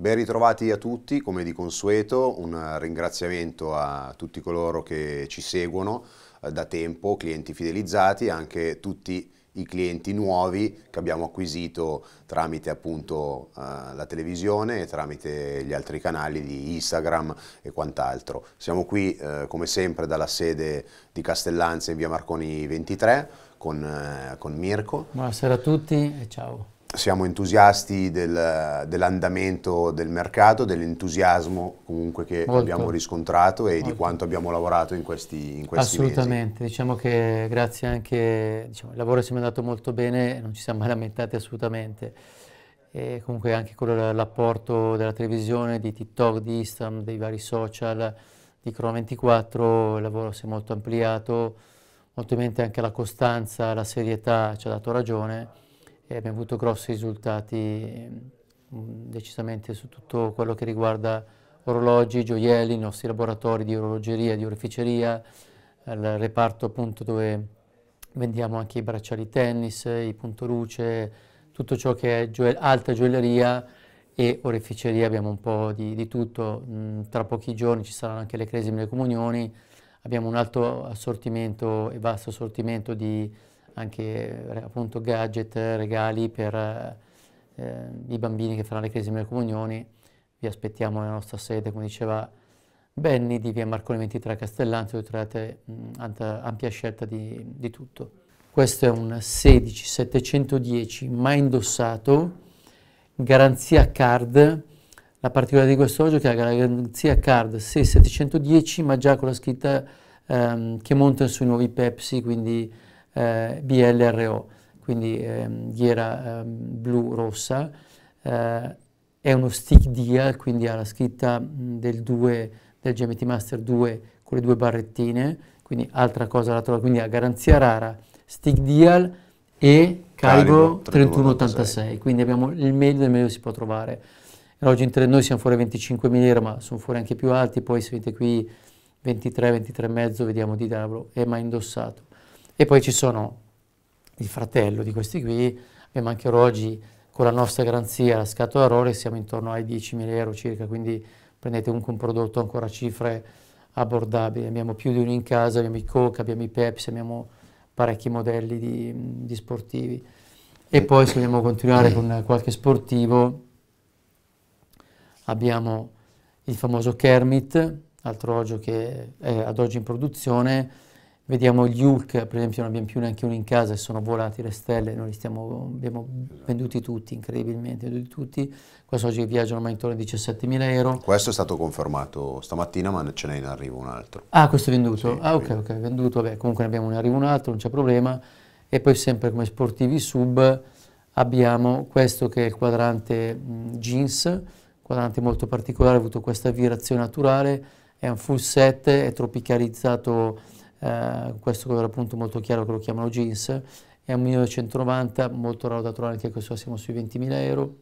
Ben ritrovati a tutti, come di consueto un ringraziamento a tutti coloro che ci seguono eh, da tempo, clienti fidelizzati, anche tutti i clienti nuovi che abbiamo acquisito tramite appunto eh, la televisione e tramite gli altri canali di Instagram e quant'altro. Siamo qui eh, come sempre dalla sede di Castellanza in via Marconi 23 con, con Mirko. Buonasera a tutti e ciao siamo entusiasti del, dell'andamento del mercato, dell'entusiasmo comunque che Molto. abbiamo riscontrato e Molto. di quanto abbiamo lavorato in questi, in questi Assolutamente, mesi. diciamo che grazie anche, diciamo, il lavoro ci è andato molto bene, non ci siamo mai lamentati assolutamente. E comunque anche con l'apporto della televisione, di TikTok, di Instagram, dei vari social, di Crono24, il lavoro si è molto ampliato, molto in anche la costanza, la serietà ci ha dato ragione e abbiamo avuto grossi risultati mm, decisamente su tutto quello che riguarda orologi, gioielli, i nostri laboratori di orologeria, di oreficeria, il reparto appunto dove vendiamo anche i bracciali tennis, i luce, tutto ciò che è gioiell alta gioielleria e oreficeria, abbiamo un po' di, di tutto, mm, tra pochi giorni ci saranno anche le cresime e le comunioni, abbiamo un alto assortimento e vasto assortimento di anche eh, appunto, gadget, regali per eh, i bambini che faranno le crisi comunioni. Vi aspettiamo nella nostra sede, come diceva Benny, di via Marconi 23 Castellanzio, dove trovate ampia scelta di, di tutto. Questo è un 16710 mai indossato, garanzia card, la particolarità di questo orologio è che ha la garanzia card 6710 ma già con la scritta ehm, che monta sui nuovi Pepsi, quindi eh, BLRO, quindi ehm, ghiera ehm, blu-rossa, eh, è uno stick dia, quindi ha la scritta del, 2, del GMT Master 2 con le due barrettine, quindi altra cosa la trova, quindi ha garanzia rara, stick dial e calibro 3186, quindi abbiamo il meglio del meglio si può trovare. Oggi in noi siamo fuori a 25.000 ma sono fuori anche più alti, poi se vedete qui 23, 23,5 vediamo di darlo, e eh, mai indossato. E poi ci sono il fratello di questi qui, abbiamo anche oggi con la nostra garanzia, la scatola Rolex, siamo intorno ai 10.000 euro circa, quindi prendete comunque un prodotto ancora a cifre abbordabili. Abbiamo più di uno in casa, abbiamo i Coca, abbiamo i Pepsi, abbiamo parecchi modelli di, di sportivi. E eh. poi se vogliamo continuare eh. con qualche sportivo, abbiamo il famoso Kermit, altro orologio che è ad oggi in produzione, Vediamo gli Hulk, per esempio, non abbiamo più neanche uno in casa e sono volati le stelle, noi li stiamo, abbiamo venduti tutti, incredibilmente, venduti tutti. Questo oggi viaggiano ma intorno ai 17.000 euro. Questo è stato confermato stamattina, ma ce n'è in arrivo un altro. Ah, questo è venduto? Sì, ah, ok, ok, venduto, vabbè, comunque ne abbiamo in arrivo un altro, non c'è problema. E poi sempre come sportivi sub abbiamo questo che è il quadrante mh, jeans, quadrante molto particolare, ha avuto questa virazione naturale, è un full set, è tropicalizzato eh, questo colore appunto molto chiaro che lo chiamano jeans, è un 1990, molto raro da trovare anche questo, siamo sui 20.000 euro,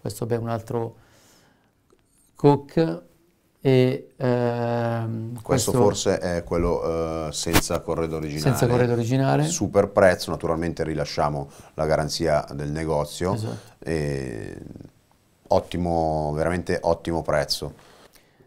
questo beh, è un altro Cook, e, ehm, questo, questo, forse è quello eh, senza corredo originale. Senza corredo originale. Super prezzo, naturalmente rilasciamo la garanzia del negozio. Esatto. E, ottimo, veramente ottimo prezzo.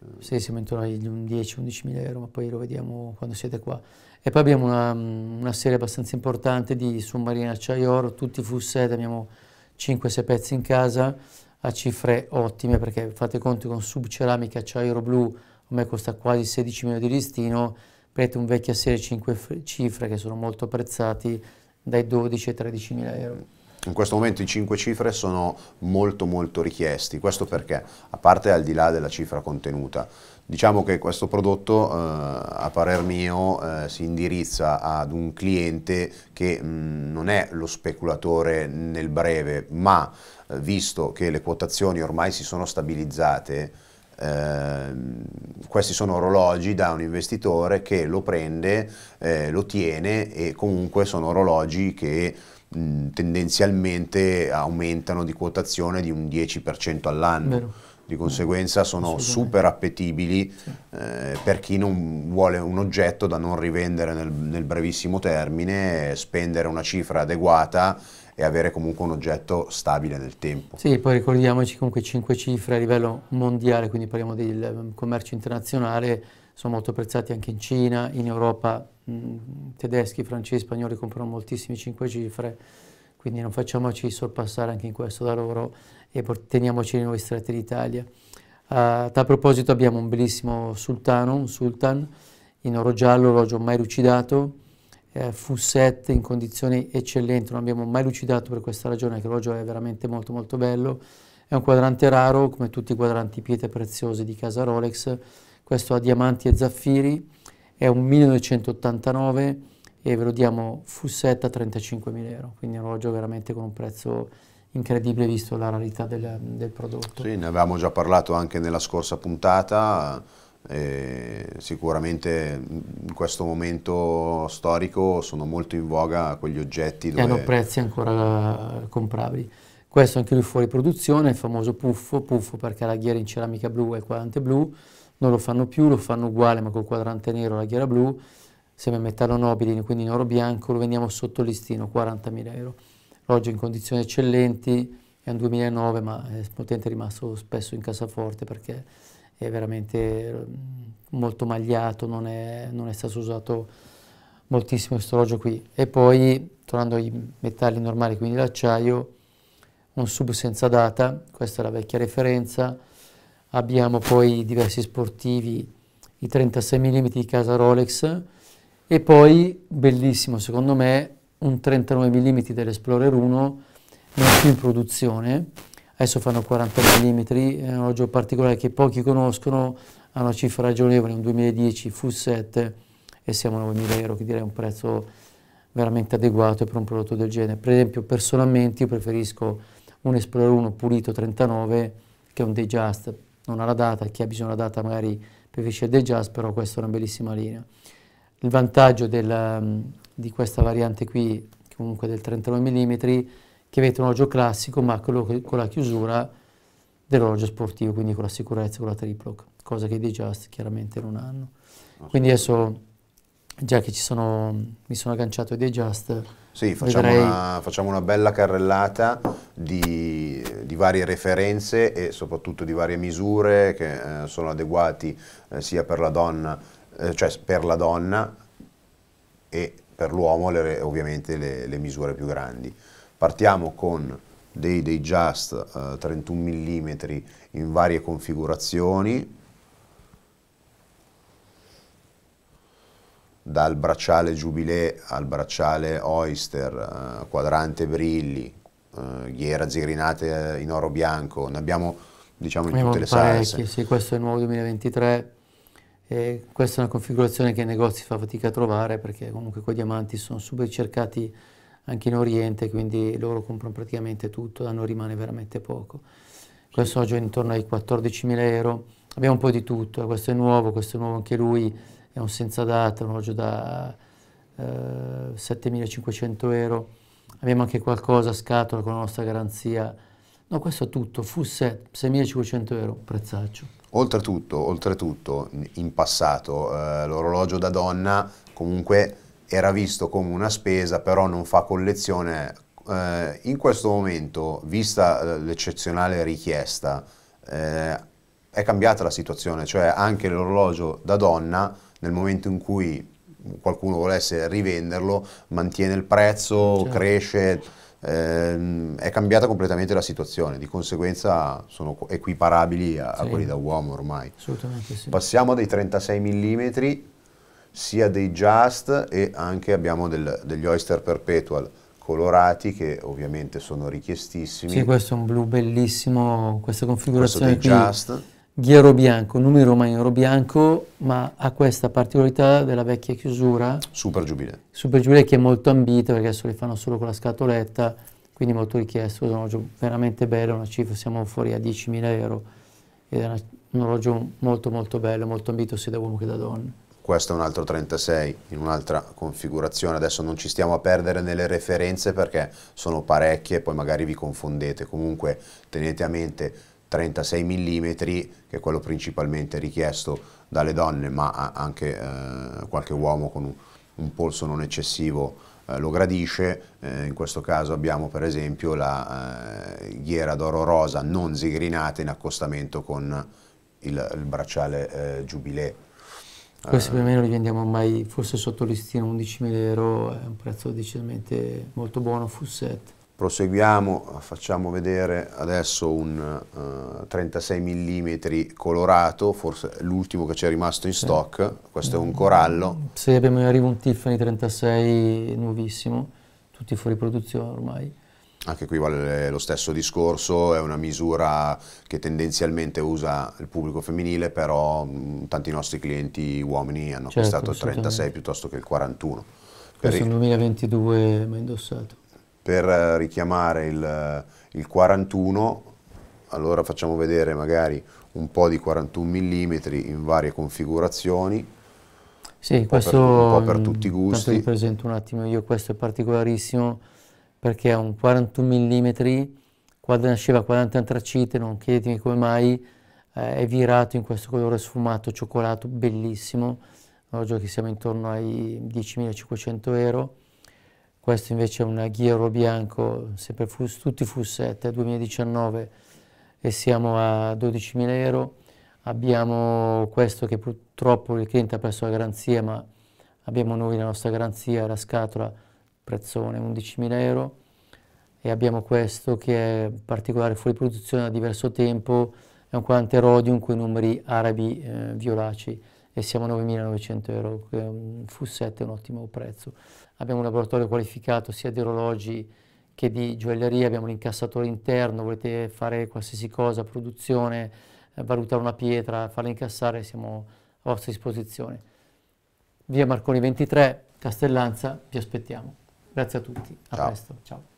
Eh. Sì, siamo intorno agli 10-11 mila euro, ma poi lo vediamo quando siete qua. E poi abbiamo una, mm, una serie abbastanza importante di submarini acciaio-oro, tutti full set, abbiamo 5-6 pezzi in casa a cifre ottime, perché fate conto con subceramica acciaioro blu, a me costa quasi 16 mila di listino, prendete un vecchia serie 5 cifre che sono molto apprezzati, dai 12 13 mila euro in questo momento i 5 cifre sono molto molto richiesti, questo perché? A parte al di là della cifra contenuta, diciamo che questo prodotto eh, a parer mio eh, si indirizza ad un cliente che mh, mm, non è lo speculatore nel breve, ma eh, visto che le quotazioni ormai si sono stabilizzate, eh, questi sono orologi da un investitore che lo prende, eh, lo tiene e comunque sono orologi che mh, tendenzialmente aumentano di quotazione di un 10% all'anno. Vero di conseguenza sono super appetibili sì. eh, per chi non vuole un oggetto da non rivendere nel, nel, brevissimo termine, spendere una cifra adeguata e avere comunque un oggetto stabile nel tempo. Sì, poi ricordiamoci comunque 5 cifre a livello mondiale, quindi parliamo del ehm, commercio internazionale, sono molto apprezzati anche in Cina, in Europa Mm, tedeschi, francesi, spagnoli comprano moltissimi 5 cifre, quindi non facciamoci sorpassare anche in questo da loro e teniamoci nei nuovi stretti d'Italia. Uh, tal proposito abbiamo un bellissimo sultano, un sultan, in oro giallo, orologio mai lucidato, eh, Fusset in condizioni eccellenti, non abbiamo mai lucidato per questa ragione, che l'orologio è veramente molto molto bello, è un quadrante raro come tutti i quadranti pietre preziose di casa Rolex, questo ha diamanti e zaffiri, è un 1989 e ve lo diamo full set a 35.000 euro, quindi un orologio veramente con un prezzo incredibile visto la rarità del, del prodotto. Sì, ne avevamo già parlato anche nella scorsa puntata, sicuramente in questo momento storico sono molto in voga quegli oggetti che hanno prezzi ancora eh, comprabili. Questo anche lui fuori produzione, il famoso puffo, puffo perché ha la ghiera in ceramica blu è quadrante blu, non lo fanno più, lo fanno uguale ma col quadrante nero la ghiera blu, sembra metallo nobile, quindi in oro bianco, lo vendiamo sotto listino, 40.000 euro. Oggi in condizioni eccellenti, è un 2009 ma il potente è rimasto spesso in cassaforte perché è veramente mm, molto magliato, non è, non è stato usato moltissimo questo orologio qui. E poi, tornando ai metalli normali, quindi l'acciaio, un sub senza data, questa è la vecchia referenza, abbiamo poi diversi sportivi, i 36 mm di casa Rolex e poi, bellissimo secondo me, un 39 mm dell'Explorer 1 non più in produzione, adesso fanno 40 mm, è un orologio particolare che pochi conoscono, ha una cifra ragionevole, un 2010 full set e siamo a 9.000 euro, che direi un prezzo veramente adeguato per un prodotto del genere. Per esempio personalmente io preferisco un Explorer 1 pulito 39 che un Dayjust non ha la data, chi ha bisogno della data magari preferisce il day però questa è una bellissima linea. Il vantaggio del, mm, di questa variante qui, comunque del 39 mm, che avete un orologio classico ma con la chiusura dell'orologio sportivo, quindi con la sicurezza, con la triple cosa che i day chiaramente non hanno. Quindi adesso già che sono, mi sono agganciato ai Dayjust. Sì, facciamo una, facciamo una, bella carrellata di varie referenze e soprattutto di varie misure che eh, sono adeguati eh, sia per la donna, eh, cioè per la donna e per l'uomo ovviamente le, le, misure più grandi. Partiamo con dei, dei Just 31 eh, mm in varie configurazioni, dal bracciale Jubilee al bracciale Oyster, eh, quadrante Brilli, eh, ghiera zigrinate eh, in oro bianco, ne abbiamo diciamo in abbiamo tutte le salse. Sì, questo è il nuovo 2023 e questa è una configurazione che i negozi fa fatica a trovare perché comunque quei diamanti sono super cercati anche in Oriente, quindi loro comprano praticamente tutto, da noi rimane veramente poco. Questo oggi è intorno ai 14.000 euro, abbiamo un po' di tutto, eh, questo è nuovo, questo è nuovo anche lui, è un senza data, un orologio da eh, 7.500 euro abbiamo anche qualcosa a scatola con la nostra garanzia. No, questo è tutto, full set, 6.500 euro, prezzaccio. Oltretutto, oltretutto in passato eh, l'orologio da donna comunque era visto come una spesa, però non fa collezione. Eh, in questo momento, vista eh, l'eccezionale richiesta, eh, è cambiata la situazione, cioè anche l'orologio da donna nel momento in cui qualcuno volesse rivenderlo, mantiene il prezzo, certo. cresce, eh, è cambiata completamente la situazione, di conseguenza sono equiparabili a, sì. a quelli da uomo ormai. Assolutamente sì. Passiamo dai 36 mm, sia dei Just e anche abbiamo del, degli Oyster Perpetual colorati che ovviamente sono richiestissimi. Sì, questo è un blu bellissimo, questa configurazione questo qui. Just Ghiero Bianco, numero romano bianco, ma ha questa particolarità della vecchia chiusura. Super Giubile. Super Giubile che è molto ambita perché adesso li fanno solo con la scatoletta, quindi molto richiesto, è un orologio veramente bello, una cifra, siamo fuori a 10.000 euro, ed è una, un orologio molto molto bello, molto ambito sia da uomo che da donna. Questo è un altro 36 in un'altra configurazione, adesso non ci stiamo a perdere nelle referenze perché sono parecchie, poi magari vi confondete, comunque tenete a mente 36 mm, che è quello principalmente richiesto dalle donne, ma anche eh, qualche uomo con un, un polso non eccessivo eh, lo gradisce. Eh, in questo caso abbiamo per esempio la eh, ghiera d'oro rosa non zigrinata in accostamento con il, il bracciale eh, Jubilee. Questi eh, per me non li vendiamo mai, forse sotto listino 11.000 euro, è un prezzo decisamente molto buono, full set. Proseguiamo, facciamo vedere adesso un uh, 36 mm colorato, forse l'ultimo che ci è rimasto in stock, sì. questo è un corallo. Sì, abbiamo in un Tiffany 36 nuovissimo, tutti fuori produzione ormai. Anche qui vale lo stesso discorso, è una misura che tendenzialmente usa il pubblico femminile, però mh, mm, tanti nostri clienti uomini hanno certo, acquistato il 36 piuttosto che il 41. Questo è il 2022 mai indossato per eh, richiamare il, il 41, allora facciamo vedere magari un po' di 41 mm in varie configurazioni. Sì, questo per, un po' per tutti i gusti. Vi presento un attimo, io questo è particolarissimo perché è un 41 mm, quando nasceva 40 antracite, non chiedetemi come mai, eh, è virato in questo colore sfumato cioccolato, bellissimo, oggi che siamo intorno ai 10.500 euro questo invece è un ghia bianco, sempre FUS, tutti FUS 7 2019 e siamo a 12.000 euro. Abbiamo questo che purtroppo il cliente ha perso la garanzia, ma abbiamo noi la nostra garanzia, la scatola, prezzone 11.000 euro. E abbiamo questo che è particolare fuori produzione da diverso tempo, è un quadrante rodium con i numeri arabi eh, violaci e siamo a 9.900 euro, un FU7 è un ottimo prezzo. Abbiamo un laboratorio qualificato sia di orologi che di gioielleria, abbiamo l'incassatore interno, volete fare qualsiasi cosa, produzione, eh, valutare una pietra, farla incassare, siamo a vostra disposizione. Via Marconi 23, Castellanza, vi aspettiamo. Grazie a tutti, a ciao. presto, ciao.